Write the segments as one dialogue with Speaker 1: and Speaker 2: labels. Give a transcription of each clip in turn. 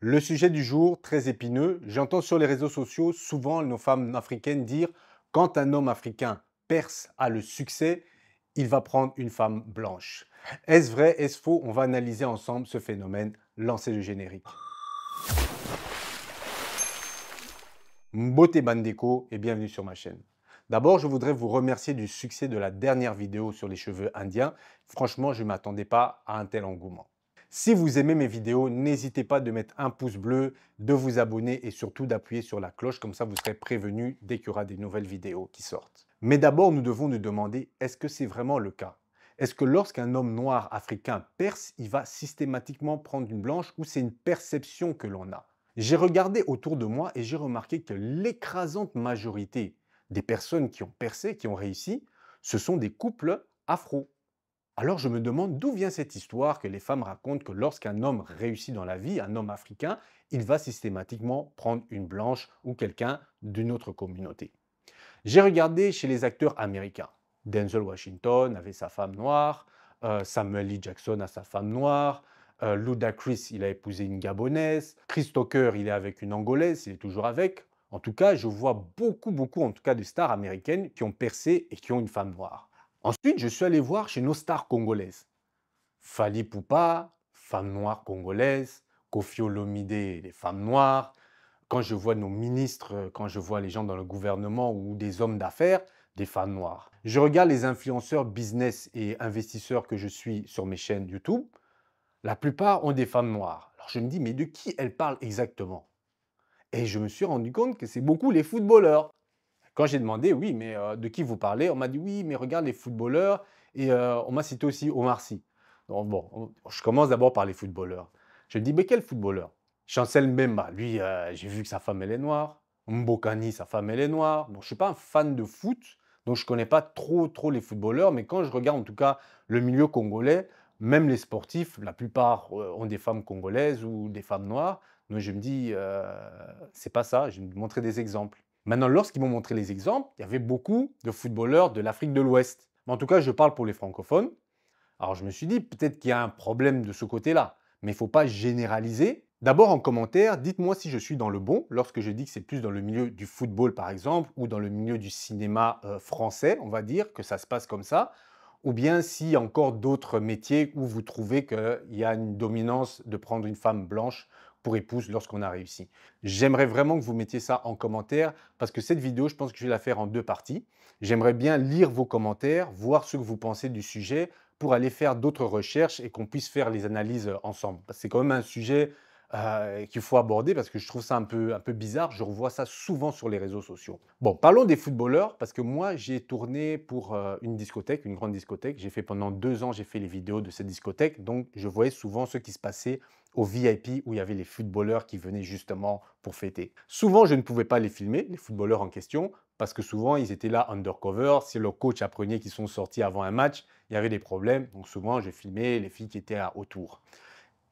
Speaker 1: Le sujet du jour, très épineux, j'entends sur les réseaux sociaux souvent nos femmes africaines dire quand un homme africain perce à le succès, il va prendre une femme blanche. Est-ce vrai, est-ce faux On va analyser ensemble ce phénomène. Lancez le générique. Mbote Bandeko et bienvenue sur ma chaîne. D'abord, je voudrais vous remercier du succès de la dernière vidéo sur les cheveux indiens. Franchement, je ne m'attendais pas à un tel engouement. Si vous aimez mes vidéos, n'hésitez pas de mettre un pouce bleu, de vous abonner et surtout d'appuyer sur la cloche, comme ça vous serez prévenu dès qu'il y aura des nouvelles vidéos qui sortent. Mais d'abord, nous devons nous demander, est-ce que c'est vraiment le cas Est-ce que lorsqu'un homme noir africain perce, il va systématiquement prendre une blanche ou c'est une perception que l'on a J'ai regardé autour de moi et j'ai remarqué que l'écrasante majorité des personnes qui ont percé, qui ont réussi, ce sont des couples afro. Alors je me demande d'où vient cette histoire que les femmes racontent que lorsqu'un homme réussit dans la vie, un homme africain, il va systématiquement prendre une blanche ou quelqu'un d'une autre communauté. J'ai regardé chez les acteurs américains. Denzel Washington avait sa femme noire, euh, Samuel Lee Jackson a sa femme noire, euh, Luda Chris, il a épousé une Gabonaise, Chris Tucker, il est avec une Angolaise, il est toujours avec. En tout cas, je vois beaucoup, beaucoup, en tout cas, de stars américaines qui ont percé et qui ont une femme noire. Ensuite, je suis allé voir chez nos stars congolaises. Fali Poupa, femme noire congolaise, Kofi Olomide, les femmes noires. Quand je vois nos ministres, quand je vois les gens dans le gouvernement ou des hommes d'affaires, des femmes noires. Je regarde les influenceurs business et investisseurs que je suis sur mes chaînes YouTube. La plupart ont des femmes noires. Alors je me dis, mais de qui elles parlent exactement Et je me suis rendu compte que c'est beaucoup les footballeurs. Quand j'ai demandé, oui, mais euh, de qui vous parlez On m'a dit, oui, mais regarde les footballeurs. Et euh, on m'a cité aussi Omar Sy. Donc, bon, je commence d'abord par les footballeurs. Je me dis, mais quel footballeur Chancel Mbemba, lui, euh, j'ai vu que sa femme, elle est noire. Mbokani, sa femme, elle est noire. Bon, je ne suis pas un fan de foot, donc je ne connais pas trop, trop les footballeurs, mais quand je regarde en tout cas le milieu congolais, même les sportifs, la plupart ont des femmes congolaises ou des femmes noires. Donc je me dis, c'est pas ça. Je vais vous montrer des exemples. Maintenant, lorsqu'ils m'ont montré les exemples, il y avait beaucoup de footballeurs de l'Afrique de l'Ouest. Mais en tout cas, je parle pour les francophones. Alors je me suis dit, peut-être qu'il y a un problème de ce côté-là, mais il ne faut pas généraliser. D'abord en commentaire, dites-moi si je suis dans le bon lorsque je dis que c'est plus dans le milieu du football par exemple, ou dans le milieu du cinéma euh, français, on va dire, que ça se passe comme ça, ou bien si encore d'autres métiers où vous trouvez qu'il y a une dominance de prendre une femme blanche épouse lorsqu'on a réussi. J'aimerais vraiment que vous mettiez ça en commentaire parce que cette vidéo, je pense que je vais la faire en deux parties. J'aimerais bien lire vos commentaires, voir ce que vous pensez du sujet pour aller faire d'autres recherches et qu'on puisse faire les analyses ensemble. C'est quand même un sujet euh, qu'il faut aborder parce que je trouve ça un peu, un peu bizarre. Je revois ça souvent sur les réseaux sociaux. Bon, parlons des footballeurs parce que moi, j'ai tourné pour euh, une discothèque, une grande discothèque. J'ai fait pendant deux ans, j'ai fait les vidéos de cette discothèque. Donc, je voyais souvent ce qui se passait au VIP où il y avait les footballeurs qui venaient justement pour fêter. Souvent, je ne pouvais pas les filmer, les footballeurs en question, parce que souvent, ils étaient là undercover. Si le coach apprenait qu'ils sont sortis avant un match, il y avait des problèmes. Donc souvent, je filmais les filles qui étaient autour.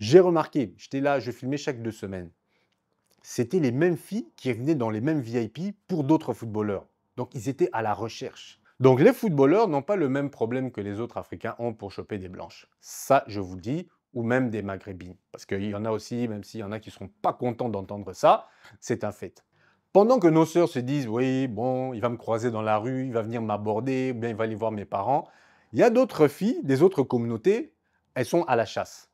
Speaker 1: J'ai remarqué, j'étais là, je filmais chaque deux semaines. C'était les mêmes filles qui revenaient dans les mêmes VIP pour d'autres footballeurs. Donc ils étaient à la recherche. Donc les footballeurs n'ont pas le même problème que les autres Africains ont pour choper des blanches. Ça, je vous le dis, ou même des Maghrébines. Parce qu'il y en a aussi, même s'il y en a qui ne seront pas contents d'entendre ça, c'est un fait. Pendant que nos sœurs se disent, oui, bon, il va me croiser dans la rue, il va venir m'aborder, ou bien il va aller voir mes parents, il y a d'autres filles des autres communautés, elles sont à la chasse.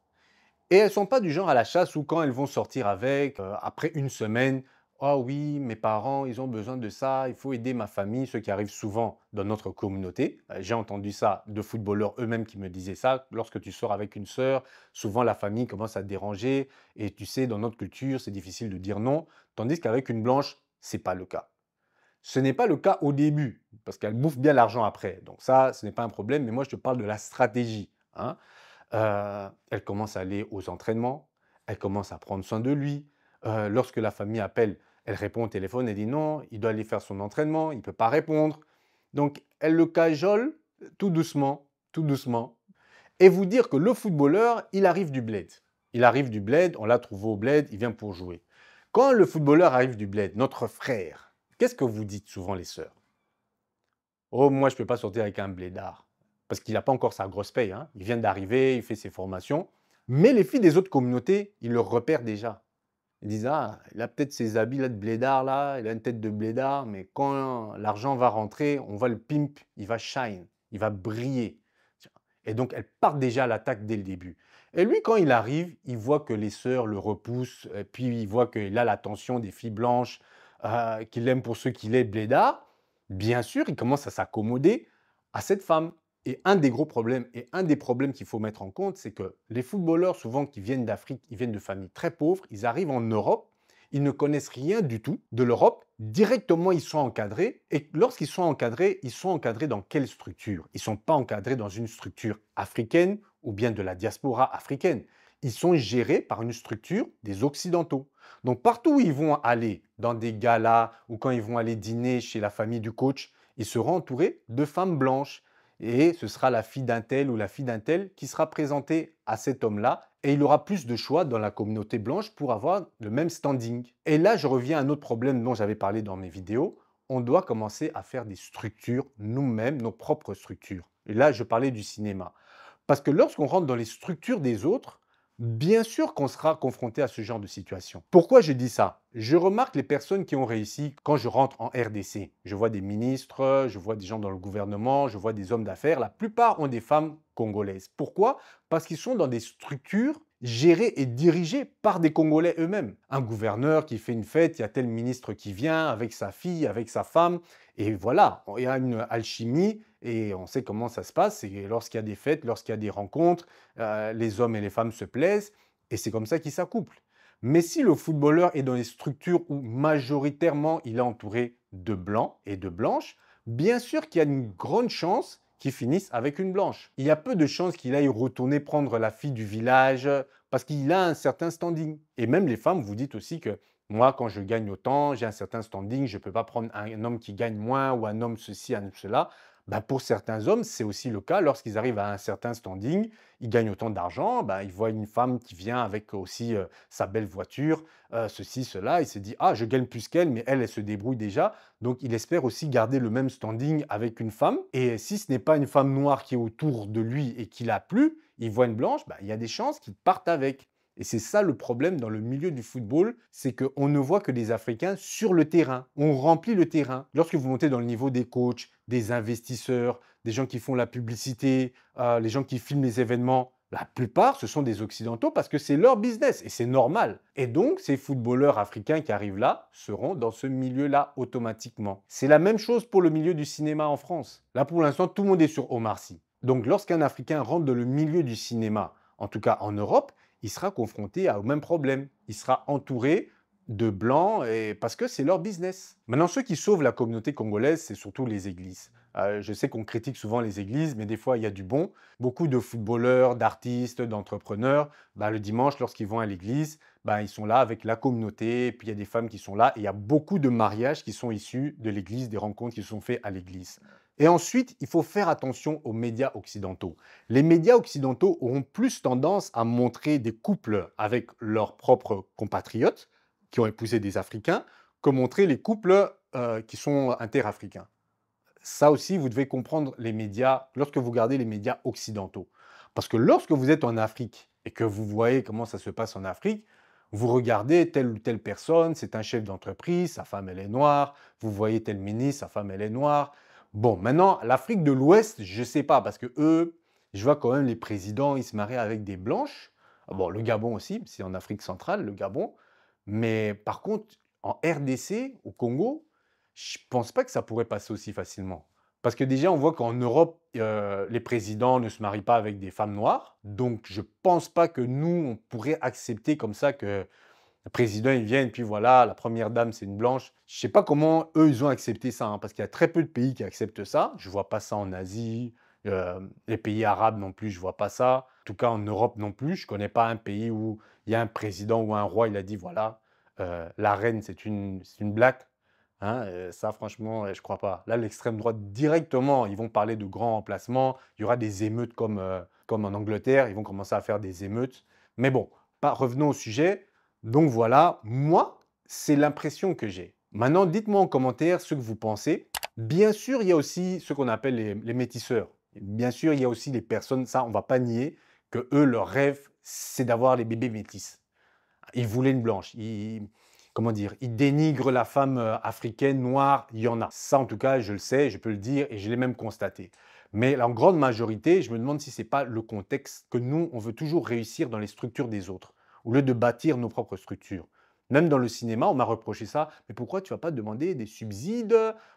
Speaker 1: Et elles ne sont pas du genre à la chasse ou quand elles vont sortir avec, euh, après une semaine, oh oui, mes parents, ils ont besoin de ça, il faut aider ma famille, ce qui arrive souvent dans notre communauté. Euh, j'ai entendu ça de footballeurs eux-mêmes qui me disaient ça. Lorsque tu sors avec une sœur, souvent la famille commence à te déranger. Et tu sais, dans notre culture, c'est difficile de dire non. Tandis qu'avec une blanche, ce n'est pas le cas. Ce n'est pas le cas au début, parce qu'elle bouffe bien l'argent après. Donc ça, ce n'est pas un problème. Mais moi, je te parle de la stratégie. Hein. Euh, elle commence à aller aux entraînements, elle commence à prendre soin de lui. Euh, lorsque la famille appelle, elle répond au téléphone, et dit non, il doit aller faire son entraînement, il ne peut pas répondre. Donc elle le cajole tout doucement, tout doucement. Et vous dire que le footballeur, il arrive du bled. Il arrive du bled, on l'a trouvé au bled, il vient pour jouer. Quand le footballeur arrive du bled, notre frère, qu'est-ce que vous dites souvent les sœurs Oh, moi, je ne peux pas sortir avec un Bledard parce qu'il n'a pas encore sa grosse paye. Hein. Il vient d'arriver, il fait ses formations. Mais les filles des autres communautés, ils le repèrent déjà. Ils disent Ah, il a peut-être ses habits là de blédard, là, il a une tête de blédard, mais quand l'argent va rentrer, on va le pimp, il va shine, il va briller. Et donc, elles partent déjà à l'attaque dès le début. Et lui, quand il arrive, il voit que les sœurs le repoussent, puis il voit qu'il a l'attention des filles blanches, euh, qu'il aime pour ce qu'il est, blédard. Bien sûr, il commence à s'accommoder à cette femme et un des gros problèmes, et un des problèmes qu'il faut mettre en compte, c'est que les footballeurs, souvent qui viennent d'Afrique, ils viennent de familles très pauvres, ils arrivent en Europe, ils ne connaissent rien du tout de l'Europe, directement ils sont encadrés, et lorsqu'ils sont encadrés, ils sont encadrés dans quelle structure Ils ne sont pas encadrés dans une structure africaine ou bien de la diaspora africaine. Ils sont gérés par une structure des Occidentaux. Donc partout où ils vont aller, dans des galas ou quand ils vont aller dîner chez la famille du coach, ils seront entourés de femmes blanches et ce sera la fille d'un tel ou la fille d'un tel qui sera présentée à cet homme-là et il aura plus de choix dans la communauté blanche pour avoir le même standing. Et là, je reviens à un autre problème dont j'avais parlé dans mes vidéos. On doit commencer à faire des structures nous-mêmes, nos propres structures. Et là, je parlais du cinéma. Parce que lorsqu'on rentre dans les structures des autres, Bien sûr qu'on sera confronté à ce genre de situation. Pourquoi je dis ça Je remarque les personnes qui ont réussi quand je rentre en RDC. Je vois des ministres, je vois des gens dans le gouvernement, je vois des hommes d'affaires. La plupart ont des femmes congolaises. Pourquoi Parce qu'ils sont dans des structures gérées et dirigées par des Congolais eux-mêmes. Un gouverneur qui fait une fête, il y a tel ministre qui vient avec sa fille, avec sa femme, et voilà, il y a une alchimie et on sait comment ça se passe. Et lorsqu'il y a des fêtes, lorsqu'il y a des rencontres, euh, les hommes et les femmes se plaisent. Et c'est comme ça qu'ils s'accouplent. Mais si le footballeur est dans des structures où majoritairement il est entouré de blancs et de blanches, bien sûr qu'il y a une grande chance qu'il finisse avec une blanche. Il y a peu de chances qu'il aille retourner prendre la fille du village euh, parce qu'il a un certain standing. Et même les femmes, vous dites aussi que moi, quand je gagne autant, j'ai un certain standing, je ne peux pas prendre un homme qui gagne moins ou un homme ceci, un homme cela. Bah, pour certains hommes, c'est aussi le cas lorsqu'ils arrivent à un certain standing, ils gagnent autant d'argent, ben ils voient une femme qui vient avec aussi euh, sa belle voiture, euh, ceci, cela, il se dit ah je gagne plus qu'elle, mais elle elle se débrouille déjà, donc il espère aussi garder le même standing avec une femme. Et si ce n'est pas une femme noire qui est autour de lui et qui l'a plu, il voit une blanche, bah, il y a des chances qu'il parte avec. Et c'est ça le problème dans le milieu du football, c'est qu'on ne voit que des Africains sur le terrain. On remplit le terrain. Lorsque vous montez dans le niveau des coachs, des investisseurs, des gens qui font la publicité, euh, les gens qui filment les événements, la plupart, ce sont des Occidentaux parce que c'est leur business et c'est normal. Et donc, ces footballeurs africains qui arrivent là seront dans ce milieu-là automatiquement. C'est la même chose pour le milieu du cinéma en France. Là, pour l'instant, tout le monde est sur Omar Sy. Donc, lorsqu'un Africain rentre dans le milieu du cinéma, en tout cas en Europe, il sera confronté au même problème. Il sera entouré de blancs et parce que c'est leur business. Maintenant, ceux qui sauvent la communauté congolaise, c'est surtout les églises. Euh, je sais qu'on critique souvent les églises, mais des fois, il y a du bon. Beaucoup de footballeurs, d'artistes, d'entrepreneurs, bah, le dimanche, lorsqu'ils vont à l'église, bah, ils sont là avec la communauté, puis il y a des femmes qui sont là, et il y a beaucoup de mariages qui sont issus de l'église, des rencontres qui sont faites à l'église. Et ensuite, il faut faire attention aux médias occidentaux. Les médias occidentaux auront plus tendance à montrer des couples avec leurs propres compatriotes qui ont épousé des Africains que montrer les couples euh, qui sont interafricains. Ça aussi, vous devez comprendre les médias lorsque vous regardez les médias occidentaux. Parce que lorsque vous êtes en Afrique et que vous voyez comment ça se passe en Afrique, vous regardez telle ou telle personne, c'est un chef d'entreprise, sa femme elle est noire, vous voyez tel ministre, sa femme elle est noire, Bon, maintenant, l'Afrique de l'Ouest, je ne sais pas, parce que eux, je vois quand même les présidents, ils se marient avec des blanches. Ah bon, le Gabon aussi, c'est en Afrique centrale, le Gabon. Mais par contre, en RDC, au Congo, je ne pense pas que ça pourrait passer aussi facilement. Parce que déjà, on voit qu'en Europe, euh, les présidents ne se marient pas avec des femmes noires. Donc, je ne pense pas que nous, on pourrait accepter comme ça que le président, il vient, et puis voilà, la première dame, c'est une blanche. Je ne sais pas comment eux, ils ont accepté ça, hein, parce qu'il y a très peu de pays qui acceptent ça. Je ne vois pas ça en Asie, euh, les pays arabes non plus, je ne vois pas ça. En tout cas, en Europe non plus, je ne connais pas un pays où il y a un président ou un roi, il a dit, voilà, euh, la reine, c'est une, une hein, ça, franchement, je crois pas. Là, l'extrême droite, directement, ils vont parler de grands emplacements. Il y aura des émeutes comme, euh, comme en Angleterre. Ils vont commencer à faire des émeutes. Mais bon, pas, revenons au sujet. Donc voilà, moi, c'est l'impression que j'ai. Maintenant, dites-moi en commentaire ce que vous pensez. Bien sûr, il y a aussi ce qu'on appelle les, métisseurs. Bien sûr, il y a aussi les personnes, ça, on va pas nier, que eux, leur rêve, c'est d'avoir les bébés métisses. Ils voulaient une blanche. comment dire, ils dénigrent la femme euh, africaine, noire, il y en a. Ça, en tout cas, je le sais, je peux le dire et je l'ai même constaté. Mais en grande majorité, je me demande si ce n'est pas le contexte que nous, on veut toujours réussir dans les structures des autres au lieu de bâtir nos propres structures. Même dans le cinéma, on m'a reproché ça. Mais pourquoi tu vas pas demander des subsides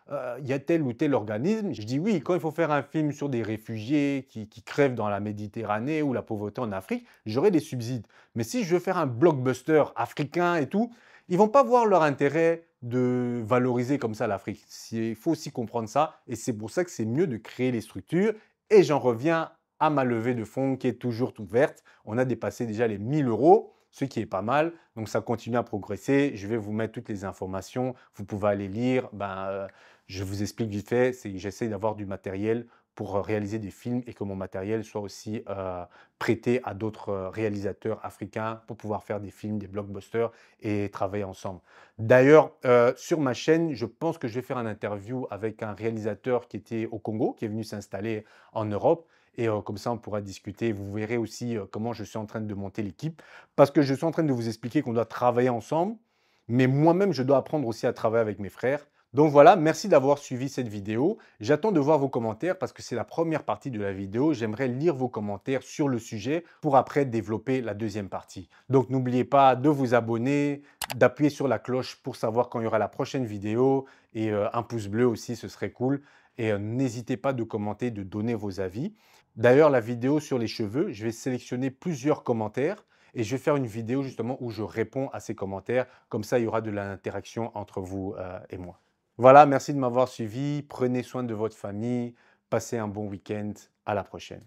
Speaker 1: Il euh, Y a tel ou tel organisme Je dis oui, quand il faut faire un film sur des réfugiés qui, crèvent dans la Méditerranée ou la pauvreté en Afrique, j'aurai des subsides. Mais si je veux faire un blockbuster africain et tout, ils vont pas voir leur intérêt de valoriser comme ça l'Afrique. Il faut aussi comprendre ça. Et c'est pour ça que c'est mieux de créer les structures. Et j'en reviens à ma levée de fonds qui est toujours ouverte. On a dépassé déjà les 1000 euros ce qui est pas mal. Donc ça continue à progresser. Je vais vous mettre toutes les informations. Vous pouvez aller lire. Ben, euh, je vous explique vite fait. C'est j'essaie d'avoir du matériel pour euh, réaliser des films et que mon matériel soit aussi euh, prêté à d'autres réalisateurs africains pour pouvoir faire des films, des blockbusters et travailler ensemble. D'ailleurs, sur ma chaîne, je pense que je vais faire un interview avec un réalisateur qui était au Congo, qui est venu s'installer en Europe et euh, comme ça, on pourra discuter. Vous verrez aussi euh, comment je suis en train de monter l'équipe. Parce que je suis en train de vous expliquer qu'on doit travailler ensemble. Mais moi-même, je dois apprendre aussi à travailler avec mes frères donc voilà, merci d'avoir suivi cette vidéo. J'attends de voir vos commentaires parce que c'est la première partie de la vidéo. J'aimerais lire vos commentaires sur le sujet pour après développer la deuxième partie. Donc n'oubliez pas de vous abonner, d'appuyer sur la cloche pour savoir quand il y aura la prochaine vidéo et euh, un pouce bleu aussi, ce serait cool. Et euh, n'hésitez pas de commenter, de donner vos avis. D'ailleurs, la vidéo sur les cheveux, je vais sélectionner plusieurs commentaires et je vais faire une vidéo justement où je réponds à ces commentaires. Comme ça, il y aura de l'interaction entre vous euh, et moi. Voilà, merci de m'avoir suivi. Prenez soin de votre famille. Passez un bon week-end. À la prochaine.